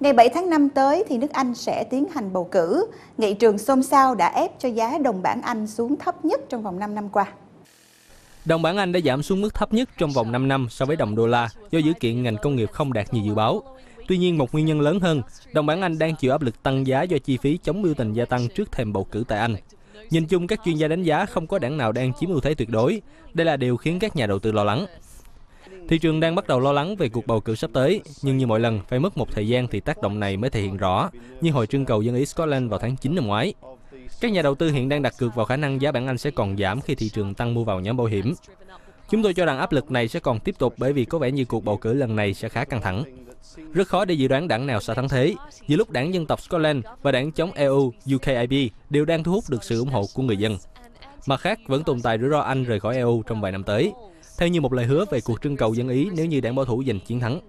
Ngày 7 tháng 5 tới thì nước Anh sẽ tiến hành bầu cử. Nghị trường xôn xao đã ép cho giá đồng bảng Anh xuống thấp nhất trong vòng 5 năm qua. Đồng bảng Anh đã giảm xuống mức thấp nhất trong vòng 5 năm so với đồng đô la do dữ kiện ngành công nghiệp không đạt như dự báo. Tuy nhiên, một nguyên nhân lớn hơn, đồng bảng Anh đang chịu áp lực tăng giá do chi phí chống biểu tình gia tăng trước thềm bầu cử tại Anh. Nhìn chung, các chuyên gia đánh giá không có đảng nào đang chiếm ưu thế tuyệt đối. Đây là điều khiến các nhà đầu tư lo lắng. Thị trường đang bắt đầu lo lắng về cuộc bầu cử sắp tới, nhưng như mọi lần, phải mất một thời gian thì tác động này mới thể hiện rõ, như hồi trưng cầu dân Ý Scotland vào tháng 9 năm ngoái. Các nhà đầu tư hiện đang đặt cược vào khả năng giá bản Anh sẽ còn giảm khi thị trường tăng mua vào nhóm bảo hiểm. Chúng tôi cho rằng áp lực này sẽ còn tiếp tục bởi vì có vẻ như cuộc bầu cử lần này sẽ khá căng thẳng. Rất khó để dự đoán đảng nào sẽ thắng thế, giữa lúc đảng Dân tộc Scotland và đảng chống EU UKIP đều đang thu hút được sự ủng hộ của người dân. Mặt khác, vẫn tồn tại rủi ro Anh rời khỏi EU trong vài năm tới, theo như một lời hứa về cuộc trưng cầu dân Ý nếu như đảng bảo thủ giành chiến thắng.